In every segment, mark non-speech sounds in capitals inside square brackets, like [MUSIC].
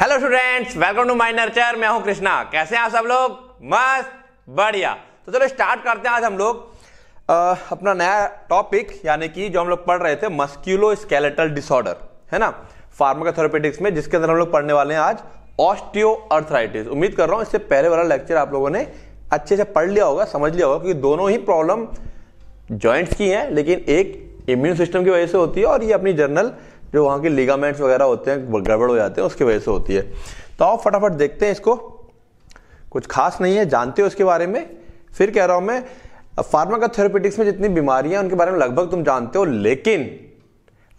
hello students welcome to my nurture मैं हूं कृष्णा कैसे हैं आप सब लोग मस्त बढ़िया तो चलो स्टार्ट करते हैं आज हम लोग आ, अपना नया टॉपिक यानी कि जो हम लोग पढ़ रहे थे मस्क्यूलो स्केलेटल डिसऑर्डर है ना फार्माकोथेरापेटिक्स में जिसके अंदर हम लोग पढ़ने वाले हैं आज ऑस्टियो अर्थराइटिस उम्मीद कर रहा हूँ इससे पहले वाला लेक्चर आप लोगों ने अच्छे से पढ़ लिया होगा समझ लिया होगा क्योंकि दोनों ही प्रॉब्लम जॉइंट्स की हैं लेकिन एक इम्यून सिस्टम की वजह से होती है और ये अपनी जर्नल जो वहाँ के लिगामेंट्स वगैरह होते हैं गड़बड़ हो जाते हैं उसकी वजह से होती है तो आओ फटाफट देखते हैं इसको कुछ खास नहीं है जानते हो इसके बारे में फिर कह रहा हूँ मैं फार्माकोथेरापेटिक्स में जितनी बीमारियां उनके बारे में लगभग तुम जानते हो लेकिन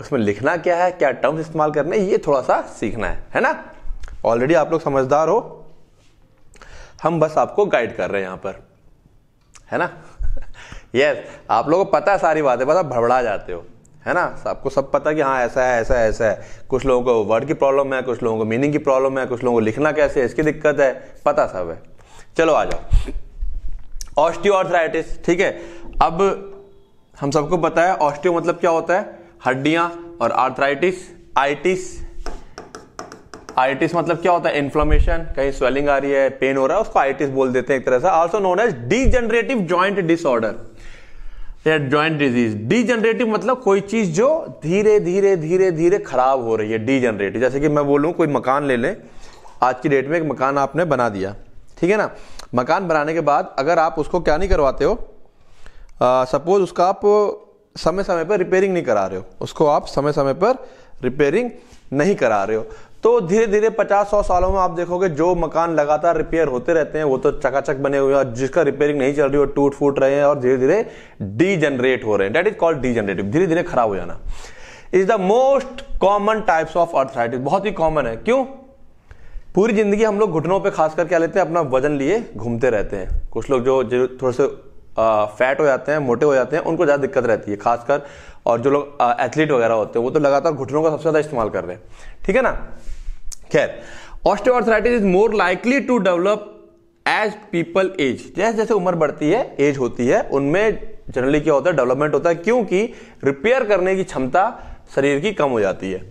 उसमें लिखना क्या है क्या टर्म्स इस्तेमाल करने ये थोड़ा सा सीखना है है ना ऑलरेडी आप लोग समझदार हो हम बस आपको गाइड कर रहे हैं यहां पर है ना यस [LAUGHS] yes, आप लोगों को पता है सारी बातें बस आप भड़बड़ा जाते हो है ना आपको सब पता है कि हाँ ऐसा है ऐसा है ऐसा है कुछ लोगों को वर्ड की प्रॉब्लम है कुछ लोगों को मीनिंग की प्रॉब्लम है कुछ लोगों को लिखना कैसे है इसकी दिक्कत है पता सब है चलो आ जाओ ऑस्टियोआर्थराइटिस ठीक है अब हम सबको पता है ऑस्टियो मतलब क्या होता है हड्डियां और आर्थराइटिस आइटिस आइटिस मतलब क्या होता है इन्फ्लोमेशन कहीं स्वेलिंग आ रही है पेन हो रहा है उसको आइटिस बोल देते हैं एक तरह से also known as degenerative joint disorder या ज्वाइंट डिजीज डीजनरेटिव मतलब कोई चीज जो धीरे धीरे धीरे धीरे खराब हो रही है डीजनरेटिव जैसे कि मैं बोलूँ कोई मकान ले लें आज की डेट में एक मकान आपने बना दिया ठीक है ना मकान बनाने के बाद अगर आप उसको क्या नहीं करवाते हो सपोज उसका आप समय समय पर रिपेयरिंग नहीं करा रहे हो उसको आप समय समय पर रिपेयरिंग नहीं करा रहे हो तो धीरे धीरे पचास सौ सालों में आप देखोगे जो मकान लगातार रिपेयर होते रहते हैं वो तो चकाचक बने हुए हैं और जिसका रिपेयरिंग नहीं चल रही वो टूट फूट रहे हैं और धीरे धीरे डीजनरेट हो रहे हैं डेट इज कॉल्ड डीजनरेटिव धीरे धीरे खराब हो जाना is the most common types of arthritis बहुत ही कॉमन है क्यों पूरी जिंदगी हम लोग घुटनों पर खास क्या लेते हैं अपना वजन लिए घूमते रहते हैं कुछ लोग जो थोड़े से फैट हो जाते हैं मोटे हो जाते हैं उनको ज़्यादा दिक्कत रहती है खासकर और जो लोग एथलीट वगैरह होते हैं वो तो लगातार घुटनों का सबसे ज़्यादा इस्तेमाल कर रहे हैं ठीक है ना खैर osteoarthritis is more likely to develop as people age जैसे जैसे उम्र बढ़ती है एज होती है उनमें जनरली क्या होता है डेवलपमेंट होता है क्योंकि रिपेयर करने की क्षमता शरीर की कम हो जाती है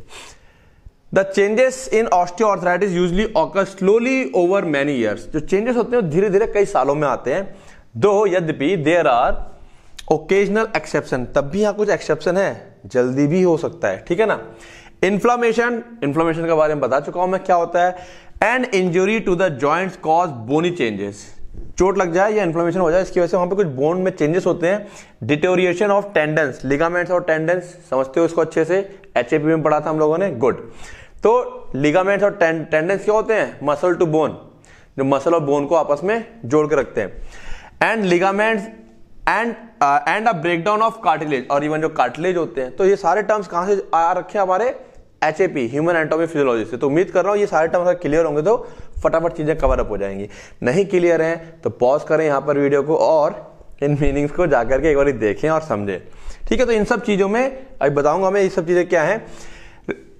the changes in osteoarthritis usually occur slowly over many years जो चेंजेस होते हैं धीरे धीरे कई सालों में आते हैं दो यद्यपि देर आर ओकेजनल एक्सेप्शन तब भी यहां कुछ एक्सेप्शन है जल्दी भी हो सकता है ठीक है ना इंफ्लामेशन इंफ्लामेशन के बारे में बता चुका हूं मैं क्या होता है and injury to the joints cause bony changes चोट लग जाए या इन्फ्लामेशन हो जाए इसकी वजह से वहां पे कुछ बोन में चेंजेस होते हैं डिटोरिएशन ऑफ टेंडेंस लिगामेंट्स और टेंडेंस समझते हो इसको अच्छे से एच में पढ़ा था हम लोगों ने गुड तो लिगामेंट्स और टेंडेंस क्या होते हैं मसल टू बोन जो मसल और बोन को आपस में जोड़ के रखते हैं and ligaments and and a breakdown of cartilage और इवन जो कार्टिलेज होते हैं तो ये सारे टर्म्स कहां से आ रखे हैं हमारे H A P human anatomy physiology से तो उम्मीद कर रहा हूँ ये सारे टर्म अगर क्लियर होंगे तो फटाफट चीज़ें कवर अप हो जाएंगी नहीं क्लियर हैं तो पॉज करें यहाँ पर वीडियो को और इन मीनिंग्स को जाकर के एक बार देखें और समझें ठीक है तो इन सब चीज़ों में अभी बताऊंगा मैं ये सब चीज़ें क्या हैं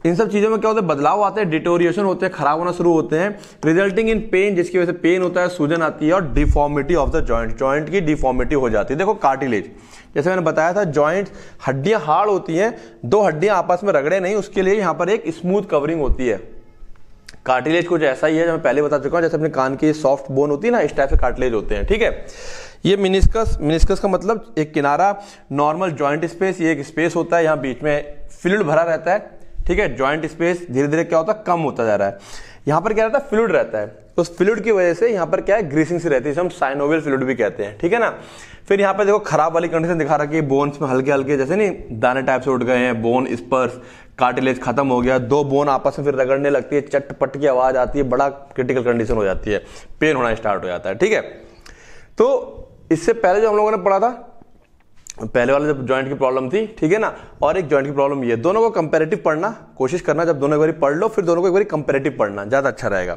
इन सब चीज़ों में क्या होता है बदलाव आते हैं डिटोरिएशन होते हैं खराब होना शुरू होते हैं रिजल्टिंग इन पेन जिसकी वजह से पेन होता है सूजन आती है और deformity of the joint joint की डिफॉर्मिटी हो जाती है देखो कार्टिलेज जैसे मैंने बताया था ज्वाइंट हड्डियां हार्ड होती हैं दो हड्डियां आपस में रगड़े नहीं उसके लिए यहां पर एक स्मूथ कवरिंग होती है कार्टिलेज कुछ ऐसा ही है जो मैं पहले बता चुका हूं जैसे अपने कान की सॉफ्ट बोन होती है ना इस टाइप से कार्टिलेज होते हैं ठीक है ये मिनिस्कस मिनिस्कस का मतलब एक किनारा नॉर्मल जॉइंट स्पेस ये एक स्पेस होता है यहाँ बीच में फ्लूड भरा रहता है ठीक है जॉइंट स्पेस धीरे धीरे क्या होता है कम होता जा रहा है यहाँ पर क्या रहता है फ्लूड रहता है तो उस फ्लूड की वजह से यहाँ पर क्या है ग्रीसिंग से रहती है हम साइनोवियल फ्लूड भी कहते हैं ठीक है ना फिर यहाँ पर देखो खराब वाली कंडीशन दिखा रहा है बोन्स में हल्के हल्के जैसे नहीं दाने टाइप से उठ गए हैं बोन स्पर्स कार्टिलेज खत्म हो गया दो बोन आपस में फिर रगड़ने लगती है चटपट की आवाज आती है बड़ा क्रिटिकल कंडीशन हो जाती है पेन होना स्टार्ट हो जाता है ठीक है तो इससे पहले जो हम लोगों ने पढ़ा था पहले वाले जब जॉइंट की प्रॉब्लम थी ठीक है ना और एक जॉइंट की प्रॉब्लम ये दोनों को कंपेरेटिव पढ़ना कोशिश करना जब दोनों एक बार पढ़ लो फिर दोनों को एक बार कंपेरेटिव पढ़ना ज़्यादा अच्छा रहेगा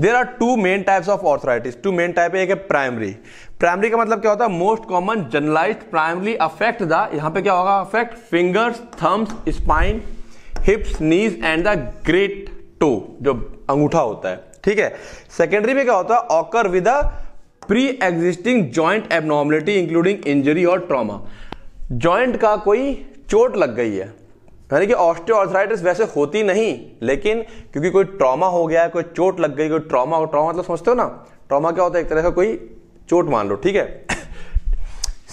there are two main types of arthritis two main type एक है प्राइमरी प्राइमरी का मतलब क्या होता है most common generalise primary affect the यहाँ पे क्या होगा affect fingers thumbs spine hips knees and the great toe जो अंगूठा होता है ठीक है सेकेंडरी में क्या होता है occur with a pre existing joint abnormality including injury और ट्रॉमा ज्वाइंट का कोई चोट लग गई है यानी कि ऑस्टियोआर्थराइटिस वैसे होती नहीं लेकिन क्योंकि कोई ट्रॉमा हो गया है कोई चोट लग गई कोई ट्रॉमा ट्रॉमा मतलब समझते हो ना ट्रॉमा क्या होता है एक तरह का कोई चोट मान लो ठीक है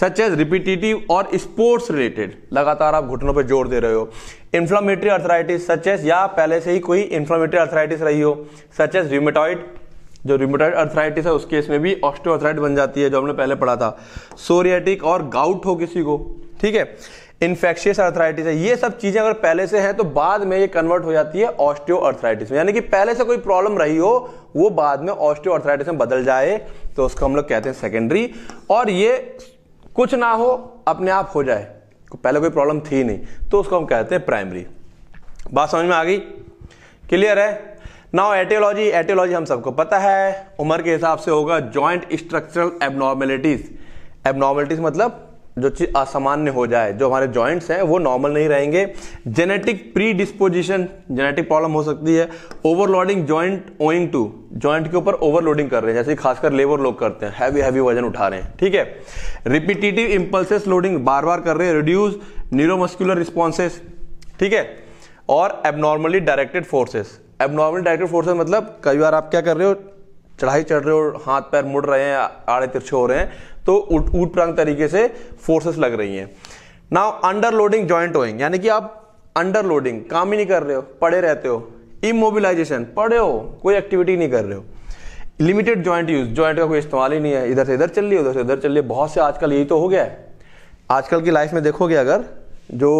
सच एज रिपीटेटिव और स्पोर्ट्स रिलेटेड लगातार आप घुटनों पर जोर दे रहे हो इन्फ्लामेटरी अर्थराइटिस सच एज या पहले से ही कोई इन्फ्लामेटरी अर्थराइटिस रही हो सच एज रिमेटॉइड जो रिमोटाइड अर्थराइटिस है उस केस में भी ऑस्टोअर्थराइट बन जाती है जो हमने पहले पढ़ा था सोरियाटिक और गाउट हो किसी को ठीक है इन्फेक्शियस अर्थराइटिस है ये सब चीजें अगर पहले से हैं तो बाद में ये कन्वर्ट हो जाती है ऑस्टियो अर्थराइटिस में यानी कि पहले से कोई प्रॉब्लम रही हो वो बाद में ऑस्टियो अर्थराइटिस में बदल जाए तो उसको हम लोग कहते हैं सेकेंडरी और ये कुछ ना हो अपने आप हो जाए तो पहले कोई प्रॉब्लम थी नहीं तो उसको हम कहते हैं प्राइमरी बात समझ में आ गई क्लियर है नाउ एटियोलॉजी एटियोलॉजी हम सबको पता है उम्र के हिसाब से होगा जॉइंट स्ट्रक्चरल एबनॉर्मेलिटीज एबनॉर्मेलिटीज मतलब जो चीज असामान्य हो जाए जो हमारे जॉइंट्स हैं वो नॉर्मल नहीं रहेंगे genetic predisposition genetic problem हो सकती है overloading joint owing to joint के ऊपर ओवरलोडिंग कर रहे हैं जैसे खासकर लेबर लोग करते हैं हैवी हैवी वजन उठा रहे हैं ठीक है रिपीटेटिव इम्पल्सेस लोडिंग बार बार कर रहे हैं रिड्यूस न्यूरोमस्कुलर रिस्पॉन्सेस ठीक है और abnormally directed forces abnormal director forces मतलब कई बार आप क्या कर रहे हो चढ़ाई चढ़ रहे हो हाथ पैर मुड़ रहे हैं आड़े तिरछे हो रहे हैं तो ऊट उट प्रांग तरीके से फोर्सेस लग रही हैं now under loading joint owing यानी कि आप अंडर लोडिंग काम ही नहीं कर रहे हो पड़े रहते हो इमोबिलाइजेशन पड़े हो कोई एक्टिविटी नहीं कर रहे हो लिमिटेड ज्वाइंट यूज ज्वाइंट का कोई इस्तेमाल ही नहीं है इधर से इधर चल रही उधर से उधर चल रही बहुत से आजकल यही तो हो गया है आजकल की लाइफ में देखोगे अगर जो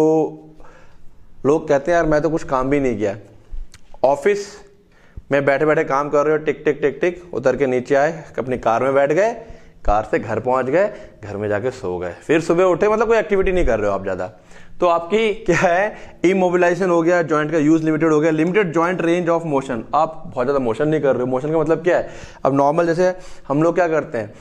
लोग कहते हैं यार मैं तो कुछ काम भी नहीं किया ऑफिस में बैठे बैठे काम कर रहे हो टिक टिक टिक टिक उतर के नीचे आए अपनी कार में बैठ गए कार से घर पहुंच गए घर में जाके सो गए फिर सुबह उठे मतलब कोई एक्टिविटी नहीं कर रहे हो आप ज़्यादा तो आपकी क्या है इमोबिलाइजेशन हो गया जॉइंट का यूज लिमिटेड हो गया limited joint range of motion आप बहुत ज़्यादा मोशन नहीं कर रहे हो मोशन का मतलब क्या है अब नॉर्मल जैसे हम लोग क्या करते हैं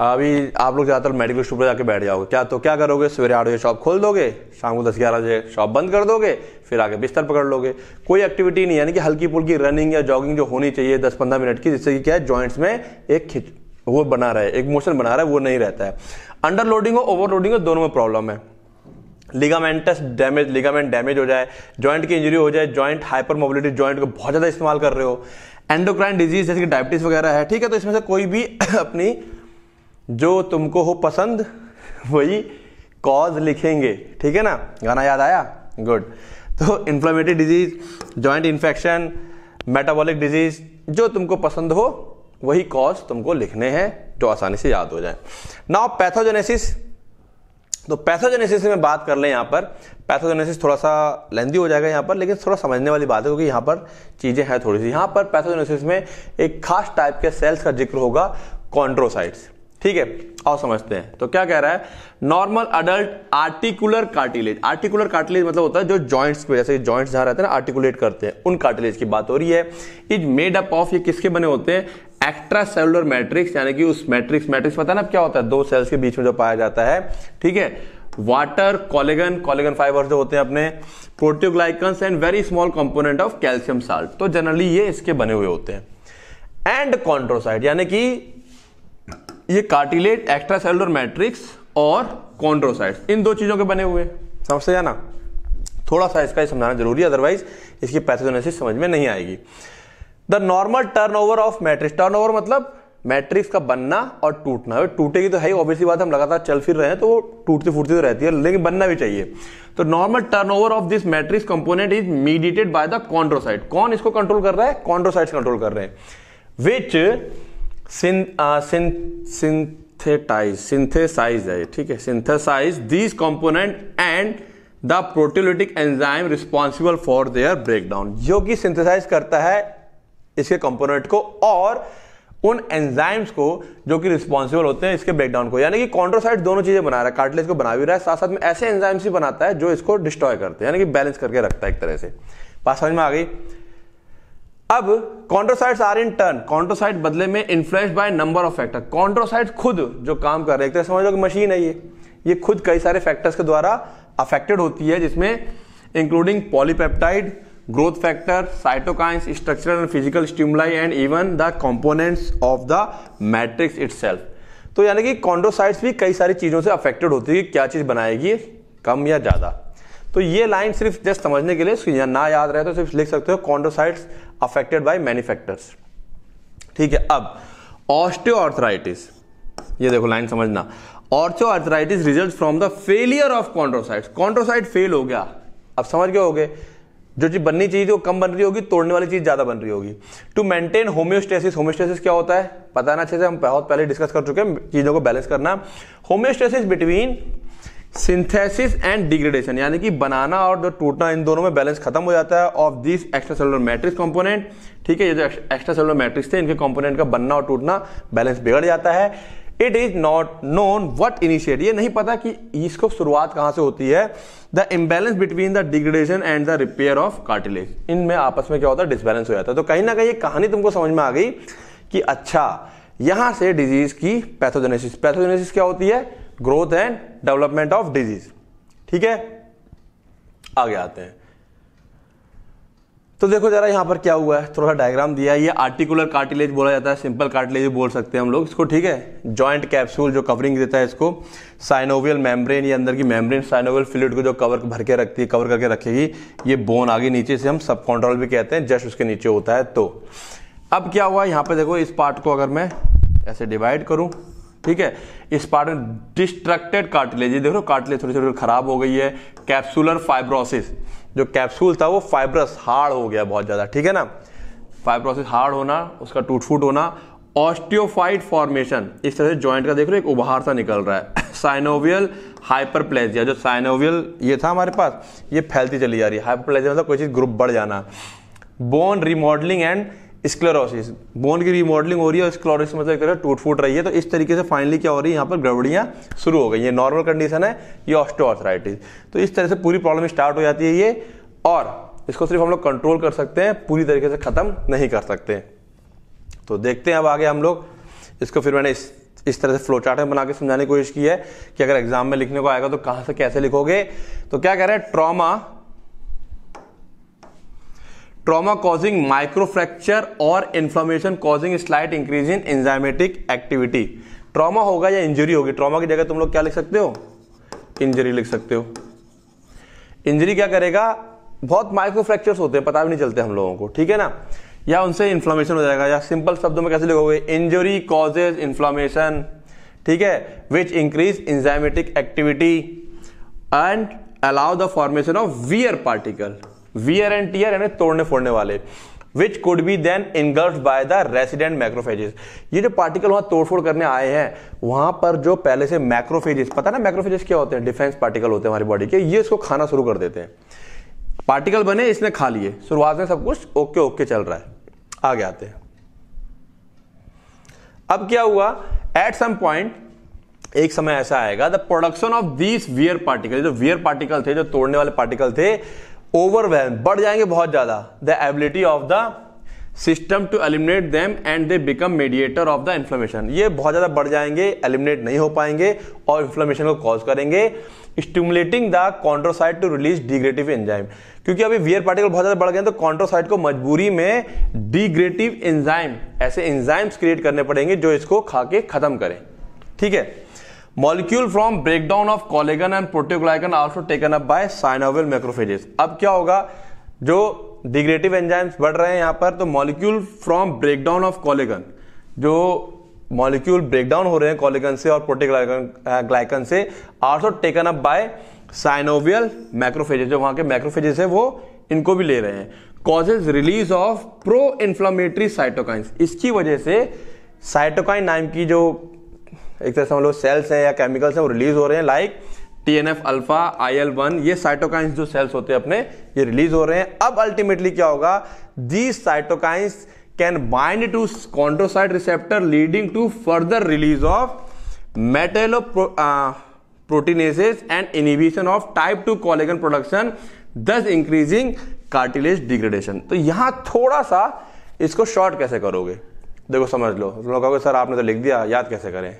अभी आप लोग ज़्यादातर मेडिकल स्टोर पर जाके बैठ जाओगे क्या तो क्या करोगे सवेरे आठ बजे शॉप खोल दोगे शाम को दस ग्यारह बजे शॉप बंद कर दोगे फिर आके बिस्तर पकड़ लोगे कोई एक्टिविटी नहीं यानी कि हल्की फुल्की रनिंग या जॉगिंग जो होनी चाहिए दस पंद्रह मिनट की जिससे कि क्या है जॉइंट्स में एक खिंच वो बना रहा है एक मोशन बना रहा है वो नहीं रहता है अंडर लोडिंग और ओवर लोडिंग दोनों में प्रॉब्लम है लिगामेंटस डैमेज लिगामेंट डैमेज हो जाए जॉइंट की इंजरी हो जाए जॉइंट हाइपर मोबिलिटी जॉइंट को बहुत ज़्यादा इस्तेमाल कर रहे हो एंडोक्राइन डिजीज जैसे कि डायबिटीज़ वगैरह है ठीक है तो इसमें से कोई भी [COUGHS] अपनी जो तुमको हो पसंद वही कॉज लिखेंगे ठीक है ना गाना याद आया गुड तो inflammatory disease joint infection metabolic disease जो तुमको पसंद हो वही कॉज तुमको लिखने हैं जो आसानी से याद हो जाए नाउ पैथोजेनेसिस तो पैथोजेनेसिस में बात कर लें यहाँ पर पैथोजेनेसिस थोड़ा सा लेंदी हो जाएगा यहाँ पर लेकिन थोड़ा समझने वाली बात है क्योंकि यहाँ पर चीज़ें हैं थोड़ी सी यहाँ पर पैथोजेनेसिस में एक खास टाइप के सेल्स का जिक्र होगा कॉन्ड्रोसाइट्स ठीक है और समझते हैं तो क्या कह रहा है normal adult articular cartilage articular cartilage मतलब होता है जो जॉइंट्स पे जैसे जॉइंट्स जहां रहते हैं ना आर्टिकुलेट करते हैं उन कार्टिलेज की बात हो रही है इज मेड अप ऑफ ये किसके बने होते हैं एक्ट्रा सेलुलर मैट्रिक्स यानी कि उस मैट्रिक्स मैट्रिक्स पता है ना क्या होता है दो सेल्स के बीच में जो पाया जाता है ठीक है वाटर कॉलेगन कॉलेगन फाइबर जो होते हैं अपने proteoglycans and very small component of calcium salt तो जनरली ये इसके बने हुए होते हैं एंड कॉन्ट्रोसाइट यानी कि ये कार्टिलेट एक्स्ट्रा सेलुलर मैट्रिक्स और कॉन्ड्रोसाइट इन दो चीज़ों के बने हुए हैं समझते जाना थोड़ा सा इसका समझाना जरूरी है अदरवाइज इसकी पैथोजेनेसिस समझ में नहीं आएगी the normal turn over of matrix turn over मतलब मैट्रिक्स का बनना और टूटना टूटेगी तो है ऑब्वियसली बात हम लगातार चल फिर रहे हैं तो वो टूटती फूटती तो रहती है लेकिन बनना भी चाहिए तो normal turnover of this matrix component is mediated by the chondrocyte कौन इसको कंट्रोल कर रहा है कॉन्ड्रोसाइट कंट्रोल कर रहे हैं विच सिंथेटाइज सिंथेसाइज है ठीक है synthesise these component and the proteolytic enzyme responsible for their breakdown जो कि सिंथेसाइज करता है इसके कंपोनेंट को और उन एंजाइम्स को जो कि रिस्पॉन्सिबल होते हैं इसके ब्रेकडाउन को यानी कि कॉन्ट्रोसाइट दोनों चीजें बना रहा है कार्टिलेज को बना भी रहा है साथ साथ में ऐसे एंजाइम्स भी बनाता है जो इसको डिस्ट्रॉय करते हैं यानी कि बैलेंस करके रखता है एक तरह से बात समझ में आ गई अब कॉन्ट्रोसाइट्स आर इन टर्न कॉन्ट्रोसाइट बदले में influence by number of factor chondrocyte खुद जो काम कर रहे हैं समझ लो कि मशीन है ये ये खुद कई सारे फैक्टर्स के द्वारा अफेक्टेड होती है जिसमें including polypeptide growth factor cytokines structural and physical stimuli and even the components of the matrix it तो यानी कि कॉन्ड्रोसाइट्स भी कई सारी चीज़ों से अफेक्टेड होती है क्या चीज़ बनाएगी कम या ज़्यादा तो ये लाइन सिर्फ जस्ट समझने के लिए ना याद रहे तो सिर्फ लिख सकते हो chondrocytes affected by many factors ठीक है अब ऑस्टियोआर्थराइटिस ये देखो लाइन समझना osteoarthritis result from the failure of chondrocyte chondrocyte fail हो गया अब समझ गए हो गए जो चीज बननी चाहिए थी वो कम बन रही होगी तोड़ने वाली चीज ज्यादा बन रही होगी टू मेंटेन होम्योस्टेसिस होम्योस्टेसिस क्या होता है पता ना अच्छे से हम बहुत पहले डिस्कस कर चुके हैं चीजों को बैलेंस करना homeostasis between synthesis and degradation यानी कि बनाना और जो टूटना इन दोनों में बैलेंस खत्म हो जाता है of this extra cellular matrix component ठीक है ये जो एक्स्ट्रा सेलुलर मैट्रिक्स थे इनके कंपोनेंट का बनना और टूटना बैलेंस बिगड़ जाता है it is not known what initiate ये नहीं पता कि इसको शुरुआत कहां से होती है the imbalance between the degradation and the repair of cartilage इनमें आपस में क्या होता है डिसबैलेंस हो जाता है तो कहीं ना कहीं ये कहानी तुमको समझ में आ गई कि अच्छा यहां से डिजीज की पैथोजेनेसिस पैथोजेनेसिस क्या होती है growth and development of disease ठीक है आगे आते हैं तो देखो जरा यहां पर क्या हुआ है थोड़ा सा डायग्राम दिया है ये आर्टिकुलर कार्टिलेज बोला जाता है सिंपल कार्टिलेज बोल सकते हैं हम लोग इसको ठीक है जॉइंट कैप्सूल जो कवरिंग देता है इसको साइनोवियल मेम्ब्रेन ये अंदर की मेम्ब्रेन साइनोवियल फ्लूड को जो कवर भर के रखती है कवर करके रखेगी ये बोन आगे नीचे से हम सब कॉन्ट्रोल भी कहते हैं जस्ट उसके नीचे होता है तो अब क्या हुआ यहां पर देखो इस पार्ट को अगर मैं ऐसे डिवाइड करूं ठीक है इस पार्ट में डिस्ट्रक्टेड कार्टिलेज देख लो कार्टिलेज थोड़ी थोड़ी खराब हो गई है कैप्सुलर फाइब्रोसिस जो कैप्सूल था वो फाइब्रस हार्ड हो गया बहुत ज़्यादा ठीक है ना फाइब्रोसिस हार्ड होना उसका टूट फूट होना ऑस्टियोफाइट फॉर्मेशन इस तरह से जॉइंट का देख लो एक उभार सा निकल रहा है साइनोवियल [LAUGHS] हाइपरप्लेजिया जो साइनोवियल ये था हमारे पास ये फैलती चली जा रही है हाइपरप्लेजिया मतलब कोई चीज़ ग्रुप बढ़ जाना bone remodelling and sclerosis bone की रिमॉडलिंग हो रही है और स्क्लोरोसिस मतलब तरह टूट फूट रही है तो इस तरीके से फाइनली क्या हो रही है यहाँ पर गड़बड़ियाँ शुरू हो गई ये नॉर्मल कंडीशन है ये ऑस्टोआर्थराइटिस तो इस तरह से पूरी प्रॉब्लम स्टार्ट हो जाती है ये और इसको सिर्फ हम लोग कंट्रोल कर सकते हैं पूरी तरीके से ख़त्म नहीं कर सकते तो देखते हैं अब आगे हम लोग इसको फिर मैंने इस इस तरह से फ्लो चार्ट में बना के समझाने की कोशिश की है कि अगर एग्जाम में लिखने को आएगा तो कहाँ से कैसे लिखोगे तो क्या कह रहे हैं ट्रॉमा ट्रॉमा कॉजिंग माइक्रोफ्रैक्चर और inflammation causing slight increase in enzymatic activity trauma होगा या इंजरी होगी ट्रॉमा की जगह तुम लोग क्या लिख सकते हो इंजरी लिख सकते हो इंजरी क्या करेगा बहुत माइक्रो फ्रैक्चर्स होते हैं पता भी नहीं चलते हम लोगों को ठीक है ना या उनसे इन्फ्लामेशन हो जाएगा या सिंपल शब्दों में कैसे लिखोगे इंजरी कॉजेज इन्फ्लामेशन ठीक है which increase enzymatic activity and allow the formation of wear particle wear and tear यानी तोड़ने फोड़ने वाले which could be then engulf by the resident macrophages ये जो पार्टिकल वहां तोड़फोड़ करने आए हैं वहां पर जो पहले से मैक्रोफेजेस पता है ना मैक्रोफेजेस क्या होते हैं डिफेंस पार्टिकल होते हैं हमारी बॉडी के ये इसको खाना शुरू कर देते हैं पार्टिकल बने इसने खा लिए शुरुआत में सब कुछ ओके ओके चल रहा है आगे आते हैं अब क्या हुआ एट सम पॉइंट एक समय ऐसा आएगा the production of these wear particle जो वियर पार्टिकल थे जो तोड़ने वाले पार्टिकल थे ओवरवेल बढ़ जाएंगे बहुत ज़्यादा the ability of the system to eliminate them and they become mediator of the inflammation ये बहुत ज़्यादा बढ़ जाएंगे एलिमिनेट नहीं हो पाएंगे और इन्फ्लेमेशन को कॉज करेंगे stimulating the chondrocyte to release degradative enzyme क्योंकि अभी वियर पार्टिकल बहुत ज़्यादा बढ़ गए तो कॉन्ट्रोसाइट को मजबूरी में डिग्रेटिव एंजाइम ऐसे एंजाइम्स क्रिएट करने पड़ेंगे जो इसको खा के ख़त्म करें ठीक है molecule from breakdown of collagen and proteoglycan also taken up by synovial macrophages अब क्या होगा जो डिग्रेटिव एंजाइम्स बढ़ रहे हैं यहां पर तो molecule from breakdown of collagen जो मॉलिक्यूल ब्रेकडाउन हो रहे हैं कॉलेगन से और प्रोटेग्लाइकन ग्लाइकन से also taken up by synovial macrophages जो वहां के मैक्रोफेजेस है वो इनको भी ले रहे हैं causes release of pro inflammatory cytokines इसकी वजह से साइटोकाइन नाम की जो एक तरह से हम लोग सेल्स हैं या केमिकल्स हैं वो रिलीज हो रहे हैं like T N F alpha I L one ये साइटोकाइंस जो सेल्स होते हैं अपने ये रिलीज हो रहे हैं अब अल्टीमेटली क्या होगा the cytokines can bind to chondrocyte receptor leading to further release of metalloproteinases and inhibition of type two collagen production thus increasing cartilage degradation तो यहां थोड़ा सा इसको शॉर्ट कैसे करोगे देखो समझ लो लोग कहोगे सर आपने तो लिख दिया याद कैसे करें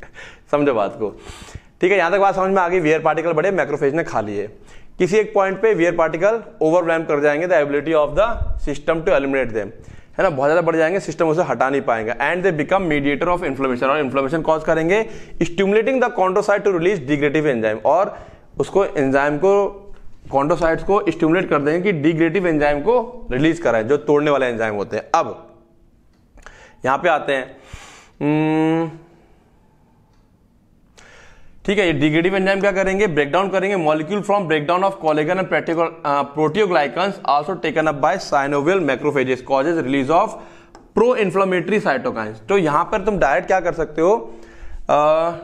[LAUGHS] समझो बात को ठीक है यहाँ तक बात समझ में आ गई वियर पार्टिकल बड़े मैक्रोफेज ने खा लिए किसी एक पॉइंट पे वियर पार्टिकल ओवरवेलम कर जाएंगे the ability of the system to eliminate them है ना बहुत ज़्यादा बढ़ जाएंगे सिस्टम उसे हटा नहीं पाएंगे and they become mediator of inflammation और इन्फ्लेमेशन कॉज करेंगे stimulating the chondrocyte to release degradative enzyme और उसको एंजाइम को कॉन्ड्रोसाइट्स को स्टिमुलेट कर देंगे कि डिग्रेटिव एंजाइम को रिलीज कराएं जो तोड़ने वाले एंजाइम होते हैं अब यहां पे आते हैं हम्म, ठीक है ये डिग्रेडिव एंजाइम क्या करेंगे ब्रेकडाउन करेंगे molecule from breakdown of collagen and proteoglycan also taken up by synovial macrophages causes release of pro inflammatory cytokines तो यहां पर तुम डायरेक्ट क्या कर सकते हो uh,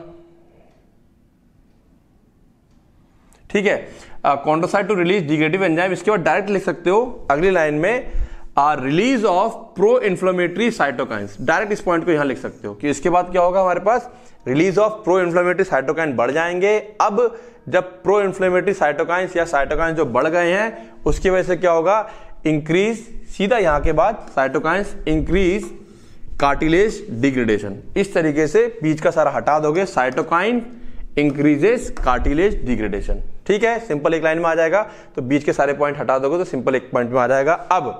ठीक है chondrocyte to release degradative enzyme इसके बाद डायरेक्ट लिख सकते हो अगली लाइन में are release of pro inflammatory cytokines direct इस पॉइंट को यहां लिख सकते हो कि इसके बाद क्या होगा हमारे पास release of pro inflammatory cytokine बढ़ जाएंगे अब जब प्रो इन्फ्लोमेटरी साइटोकाइंस या साइटोकाइंस जो बढ़ गए हैं उसकी वजह से क्या होगा इंक्रीज सीधा यहां के बाद साइटोकाइंस इंक्रीज कार्टिलेज डिग्रेडेशन इस तरीके से बीच का सारा हटा दोगे साइटोकाइन इंक्रीजेस कार्टिलेज डिग्रेडेशन ठीक है सिंपल एक लाइन में आ जाएगा तो बीच के सारे पॉइंट हटा दोगे तो सिंपल एक पॉइंट में आ जाएगा अब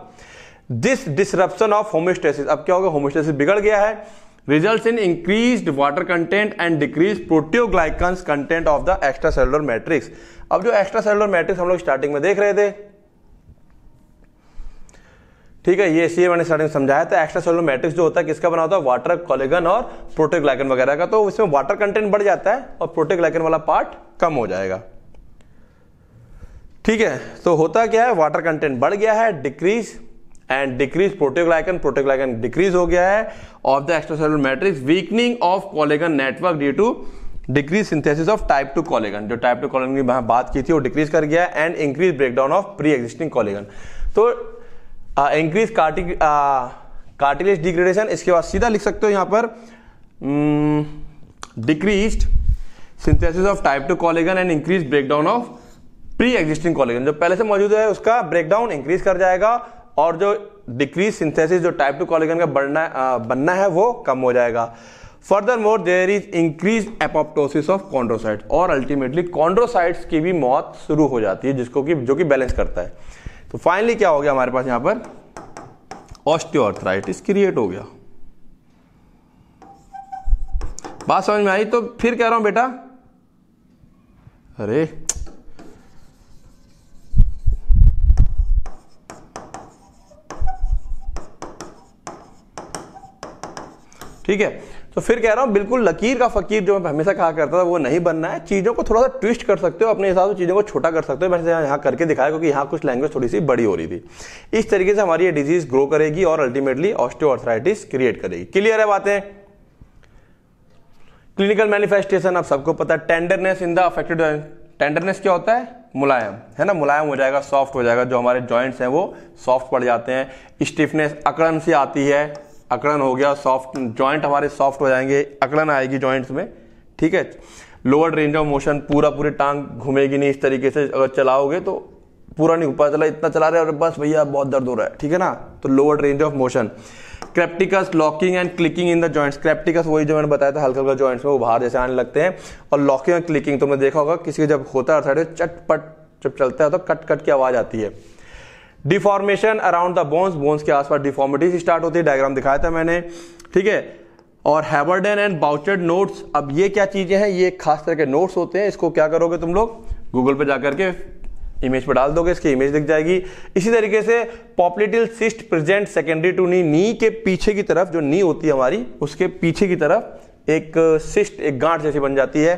दिस डिसरप्शन ऑफ होमोस्टेसिस अब क्या होगा होमोस्टेसिस बिगड़ गया है result in increase water content and decrease proteoglycans content of the extra cellular matrix अब जो एक्स्ट्रा सेलुलर मैट्रिक्स हम लोग स्टार्टिंग में देख रहे थे ठीक है ये इसलिए मैंने स्टार्टिंग समझाया था एक्स्ट्रा सेलुलर मैट्रिक्स जो होता है किसका बना होता है वाटर कॉलेगन और प्रोटेग्लाइकन वगैरह का तो इसमें वाटर कंटेंट बढ़ जाता है और प्रोटेग्लाइकन वाला पार्ट कम हो जाएगा ठीक है तो होता क्या है वाटर कंटेंट बढ़ गया है decrease and decrease proteoglycan proteoglycan decrease हो गया है of the extracellular matrix weakening of collagen network due to decrease synthesis of type two collagen जो टाइप टू कॉलेगन की बात की थी वो डिक्रीज कर गया and increase breakdown of pre existing collagen तो इंक्रीज कार्टिक कार्टिलेज डिग्रेडेशन इसके बाद सीधा लिख सकते हो यहां पर decrease synthesis of type two collagen and increase breakdown of pre existing collagen जो पहले से मौजूद है उसका ब्रेकडाउन इंक्रीज कर जाएगा और जो डिक्रीज सिंथेसिस जो टाइप टू कॉलेजन का बढ़ना बनना है वो कम हो जाएगा furthermore there is increase apoptosis of chondrocyte और अल्टीमेटली कॉन्ड्रोसाइट्स की भी मौत शुरू हो जाती है जिसको कि जो कि बैलेंस करता है तो फाइनली क्या हो गया हमारे पास यहां पर ऑस्टियोआर्थराइटिस क्रिएट हो गया बात समझ में आई तो फिर कह रहा हूं बेटा अरे ठीक है तो फिर कह रहा हूं बिल्कुल लकीर का फकीर जो मैं हमेशा कहा करता था वो नहीं बनना है चीज़ों को थोड़ा सा ट्विस्ट कर सकते हो अपने हिसाब से चीज़ों को छोटा कर सकते हो वैसे यहाँ करके दिखाया क्योंकि यहाँ कुछ लैंग्वेज थोड़ी सी बड़ी हो रही थी इस तरीके से हमारी ये डिजीज़ ग्रो करेगी और अल्टीमेटली ऑस्टियोआर्थराइटिस क्रिएट करेगी क्लियर है बातें क्लिनिकल मैनिफेस्टेशन आप सबको पता है tenderness in the affected tenderness क्या होता है मुलायम है ना मुलायम हो जाएगा सॉफ्ट हो जाएगा जो हमारे जॉइंट्स हैं वो सॉफ्ट पड़ जाते हैं स्टिफनेस अकड़न सी आती है अकड़न हो गया सॉफ्ट जॉइंट हमारे सॉफ्ट हो जाएंगे अकड़न आएगी जॉइंट्स में ठीक है लोअर रेंज ऑफ मोशन पूरा पूरी टांग घूमेगी नहीं इस तरीके से अगर चलाओगे तो पूरा नहीं पता चला इतना चला रहे और बस भैया बहुत दर्द हो रहा है ठीक है ना तो lower range of motion crepitus locking and clicking in the joints crepitus वही जो मैंने बताया था हल्का हल्का जॉइंट्स में वो बाहर जैसे आने लगते हैं और लॉकिंग एंड क्लिकिंग तुमने देखा होगा किसी के जब होता है साइड चटपट जब चलता है तो कट कट की आवाज़ आती है deformation around the bones bones के आसपास डिफॉर्मिटीज स्टार्ट होती है डायग्राम दिखाया था मैंने ठीक है और हैवर्डन एंड बाउचर्ड नोट्स अब ये क्या चीज़ें हैं ये खास तरह के नोट्स होते हैं इसको क्या करोगे तुम लोग गूगल पे जाकर के इमेज पर डाल दोगे इसकी इमेज दिख जाएगी इसी तरीके से popliteal cyst present secondary to knee knee के पीछे की तरफ जो नी होती है हमारी उसके पीछे की तरफ एक सिस्ट एक गांठ जैसी बन जाती है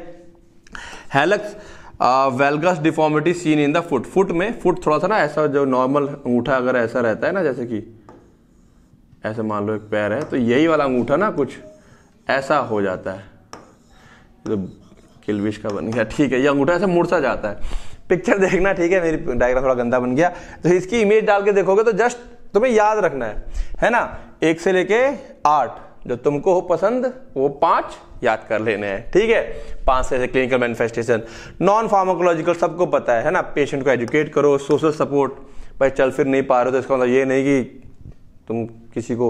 hallux valgus deformity seen in the foot foot में फुट थोड़ा सा ना ऐसा जो नॉर्मल अंगूठा अगर ऐसा रहता है ना जैसे कि ऐसे मान लो एक पैर है तो यही वाला अंगूठा ना कुछ ऐसा हो जाता है तो किलविश का बन गया ठीक है ये अंगूठा ऐसा मुड़सा जाता है पिक्चर देखना ठीक है मेरी डायग्राम थोड़ा गंदा बन गया तो इसकी इमेज डाल के देखोगे तो जस्ट तुम्हें याद रखना है है ना एक से लेके आठ जो तुमको हो पसंद वो पाँच याद कर लेने हैं ठीक है पांच से क्लिनिकल मैनिफेस्टेशन नॉन फार्माकोलॉजिकल सबको पता है है ना पेशेंट को एजुकेट करो सोशल सपोर्ट भाई चल फिर नहीं पा रहे हो तो इसका मतलब ये नहीं कि तुम किसी को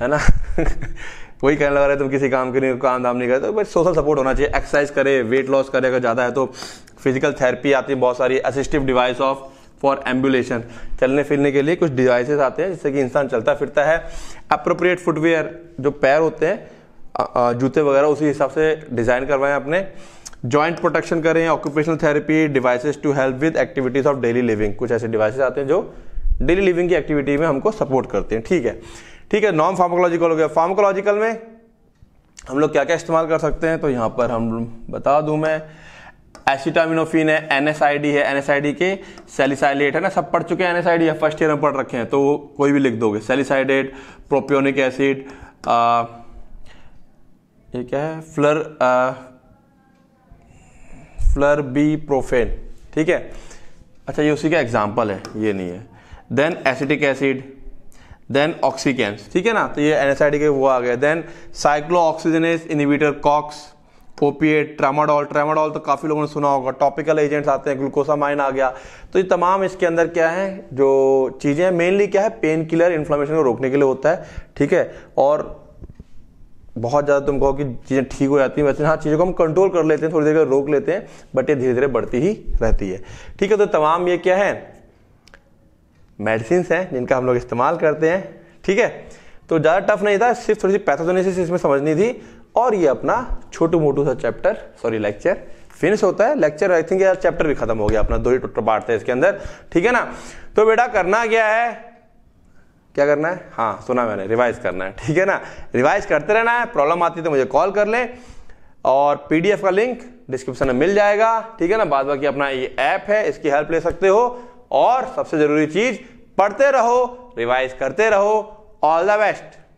है ना [LAUGHS] वही कहने लगा रहे तुम किसी काम के नहीं काम धाम नहीं करते तो भाई सोशल सपोर्ट होना चाहिए एक्सरसाइज करे वेट लॉस करे अगर ज़्यादा है तो फिजिकल थेरेपी आती है बहुत सारी assistive device of for ambulation चलने फिरने के लिए कुछ डिवाइसेस आते हैं जिससे कि इंसान चलता फिरता है अप्रोप्रिएट फुटवेयर जो पैर होते हैं जूते वगैरह उसी हिसाब से डिज़ाइन करवाएं अपने जॉइंट प्रोटेक्शन करें occupational therapy devices to help with activities of daily living कुछ ऐसे डिवाइसेस आते हैं जो डेली लिविंग की एक्टिविटी में हमको सपोर्ट करते हैं ठीक है ठीक है नॉन फार्माकोलॉजिकल हो गया फार्माकोलॉजिकल में हम लोग क्या क्या इस्तेमाल कर सकते हैं तो यहाँ पर हम बता दूँ मैं एसिटामिनोफिन है एन है एन के सेलिसाइलेट है ना सब पढ़ चुके हैं एन या फर्स्ट ईयर में पढ़ रखे हैं तो कोई भी लिख दोगे सेलिसाइडेट प्रोपियोनिक एसिड ये क्या है flur ah, flurbiprofen ठीक है अच्छा ये उसी का एग्जाम्पल है ये नहीं है then acetic acid then oxicams ठीक है ना तो ये एन के वो आ गया then cyclooxygenase inhibitor COX opiate tramadol tramadol तो काफ़ी लोगों ने सुना होगा टॉपिकल एजेंट्स आते हैं ग्लूकोसामाइन आ गया तो ये तमाम इसके अंदर क्या है जो चीज़ें मेनली क्या है पेन किलर इन्फ्लामेशन को रोकने के लिए होता है ठीक है और बहुत ज़्यादा तुम कहो कि चीज़ें ठीक हो जाती हैं वैसे हाँ चीज़ों को हम कंट्रोल कर लेते हैं थोड़ी देर रोक लेते हैं बट ये धीरे धीरे बढ़ती ही रहती है ठीक है तो तमाम ये क्या है मेडिसिन हैं जिनका हम लोग इस्तेमाल करते हैं ठीक है तो ज़्यादा टफ नहीं था सिर्फ थोड़ी सी पैथोजेनेसिस इसमें समझनी थी और ये अपना छोटू मोटू सा चैप्टर सॉरी लेक्चर फिनिश होता है लेक्चर आई थिंक यार चैप्टर भी खत्म हो गया अपना दो ही पार्ट था इसके अंदर ठीक है ना तो बेटा करना क्या है क्या करना है हाँ सुना मैंने रिवाइज करना है ठीक है ना रिवाइज करते रहना है प्रॉब्लम आती है तो मुझे कॉल कर ले और पीडीएफ का लिंक डिस्क्रिप्शन में मिल जाएगा ठीक है ना बाद बाकी अपना ये ऐप है इसकी हेल्प ले सकते हो और सबसे ज़रूरी चीज़ पढ़ते रहो रिवाइज करते रहो ऑल द बेस्ट